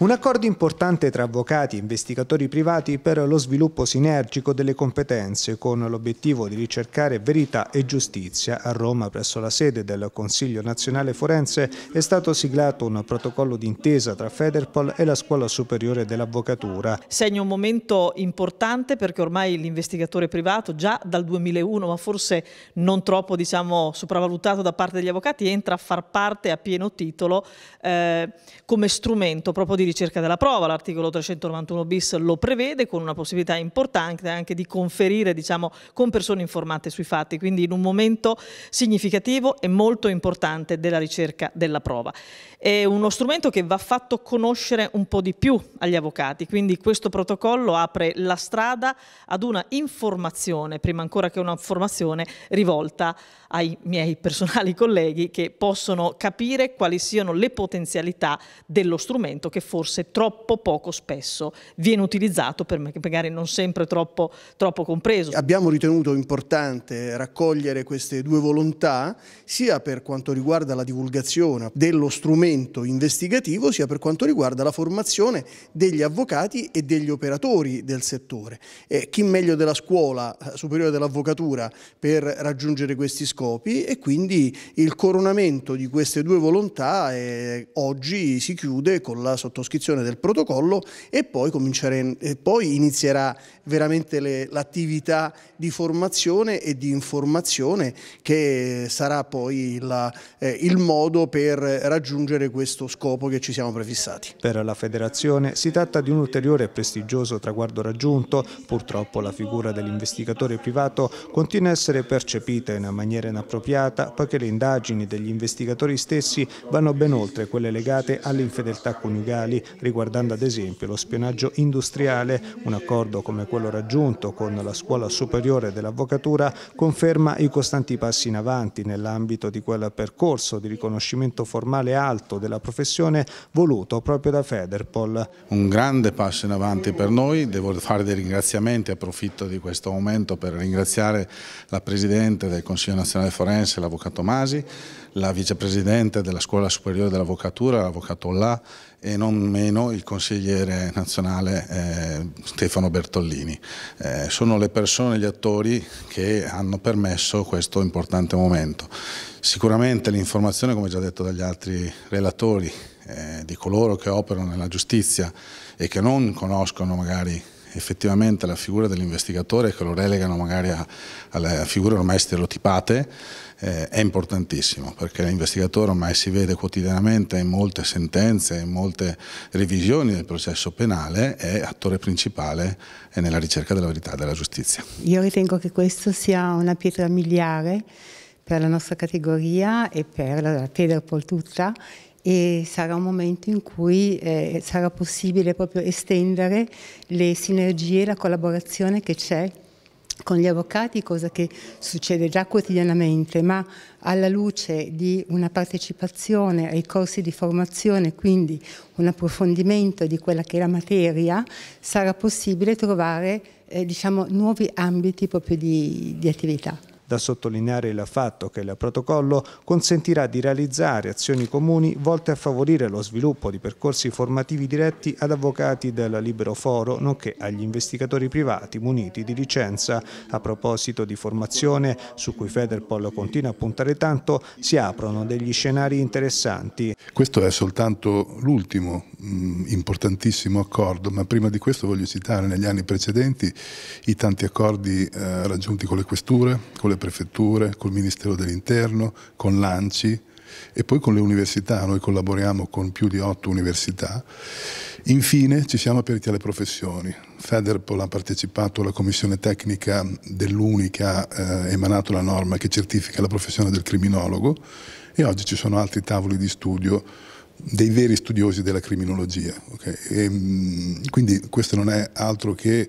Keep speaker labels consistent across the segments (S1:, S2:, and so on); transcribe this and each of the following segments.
S1: Un accordo importante tra avvocati e investigatori privati per lo sviluppo sinergico delle competenze con l'obiettivo di ricercare verità e giustizia. A Roma, presso la sede del Consiglio Nazionale Forense, è stato siglato un protocollo d'intesa tra Federpol e la Scuola Superiore dell'Avvocatura.
S2: Segna un momento importante perché ormai l'investigatore privato già dal 2001, ma forse non troppo diciamo, sopravvalutato da parte degli avvocati, entra a far parte a pieno titolo eh, come strumento proprio di ricerca della prova, l'articolo 391 bis lo prevede con una possibilità importante anche di conferire diciamo, con persone informate sui fatti, quindi in un momento significativo e molto importante della ricerca della prova. È uno strumento che va fatto conoscere un po' di più agli avvocati, quindi questo protocollo apre la strada ad una informazione, prima ancora che una formazione, rivolta ai miei personali colleghi che possono capire quali siano le potenzialità dello strumento che fornisce forse troppo poco spesso viene utilizzato, per magari non sempre troppo, troppo compreso.
S3: Abbiamo ritenuto importante raccogliere queste due volontà, sia per quanto riguarda la divulgazione dello strumento investigativo, sia per quanto riguarda la formazione degli avvocati e degli operatori del settore. Eh, chi meglio della scuola eh, superiore dell'avvocatura per raggiungere questi scopi e quindi il coronamento di queste due volontà eh, oggi si chiude con la sottoscrizione sottoscrizione del protocollo e poi, e poi inizierà veramente l'attività di formazione e di informazione che sarà poi la, eh, il modo per raggiungere questo scopo che ci siamo prefissati.
S1: Per la federazione si tratta di un ulteriore e prestigioso traguardo raggiunto, purtroppo la figura dell'investigatore privato continua a essere percepita in una maniera inappropriata poiché le indagini degli investigatori stessi vanno ben oltre quelle legate alle infedeltà coniugali riguardando ad esempio lo spionaggio industriale. Un accordo come quello raggiunto con la Scuola Superiore dell'Avvocatura conferma i costanti passi in avanti nell'ambito di quel percorso di riconoscimento formale alto della professione voluto proprio da Federpol.
S4: Un grande passo in avanti per noi, devo fare dei ringraziamenti, approfitto di questo momento per ringraziare la Presidente del Consiglio Nazionale Forense, l'Avvocato Masi, la Vicepresidente della Scuola Superiore dell'Avvocatura, l'Avvocato Là e non meno il consigliere nazionale eh, Stefano Bertollini. Eh, sono le persone, gli attori che hanno permesso questo importante momento. Sicuramente l'informazione, come già detto dagli altri relatori, eh, di coloro che operano nella giustizia e che non conoscono magari effettivamente la figura dell'investigatore che lo relegano magari a, a figure ormai stereotipate eh, è importantissimo perché l'investigatore ormai si vede quotidianamente in molte sentenze, in molte revisioni del processo penale, è attore principale nella ricerca della verità e della giustizia.
S5: Io ritengo che questo sia una pietra miliare per la nostra categoria e per la Federpol tutta e sarà un momento in cui eh, sarà possibile proprio estendere le sinergie, la collaborazione che c'è con gli avvocati, cosa che succede già quotidianamente, ma alla luce di una partecipazione ai corsi di formazione, quindi un approfondimento di quella che è la materia, sarà possibile trovare eh, diciamo, nuovi ambiti proprio di, di attività.
S1: Da sottolineare il fatto che il protocollo consentirà di realizzare azioni comuni volte a favorire lo sviluppo di percorsi formativi diretti ad avvocati del libero foro, nonché agli investigatori privati muniti di licenza. A proposito di formazione, su cui Federpol continua a puntare tanto, si aprono degli scenari interessanti.
S6: Questo è soltanto l'ultimo mm, importantissimo accordo, ma prima di questo voglio citare negli anni precedenti i tanti accordi eh, raggiunti con le questure, con le prefetture, col Ministero dell'Interno, con l'ANCI e poi con le università, noi collaboriamo con più di otto università. Infine ci siamo aperti alle professioni. Federpol ha partecipato alla commissione tecnica dell'UNI che ha eh, emanato la norma che certifica la professione del criminologo e oggi ci sono altri tavoli di studio dei veri studiosi della criminologia. Okay? E, mm, quindi questo non è altro che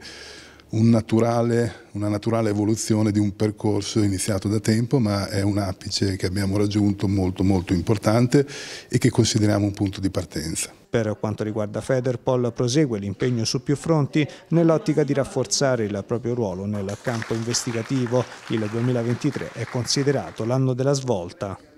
S6: un naturale, una naturale evoluzione di un percorso iniziato da tempo, ma è un apice che abbiamo raggiunto molto molto importante e che consideriamo un punto di partenza.
S1: Per quanto riguarda Federpol prosegue l'impegno su più fronti nell'ottica di rafforzare il proprio ruolo nel campo investigativo. Il 2023 è considerato l'anno della svolta.